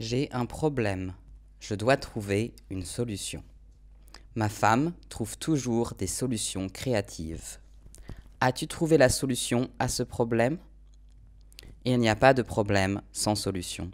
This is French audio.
J'ai un problème. Je dois trouver une solution. Ma femme trouve toujours des solutions créatives. As-tu trouvé la solution à ce problème Il n'y a pas de problème sans solution.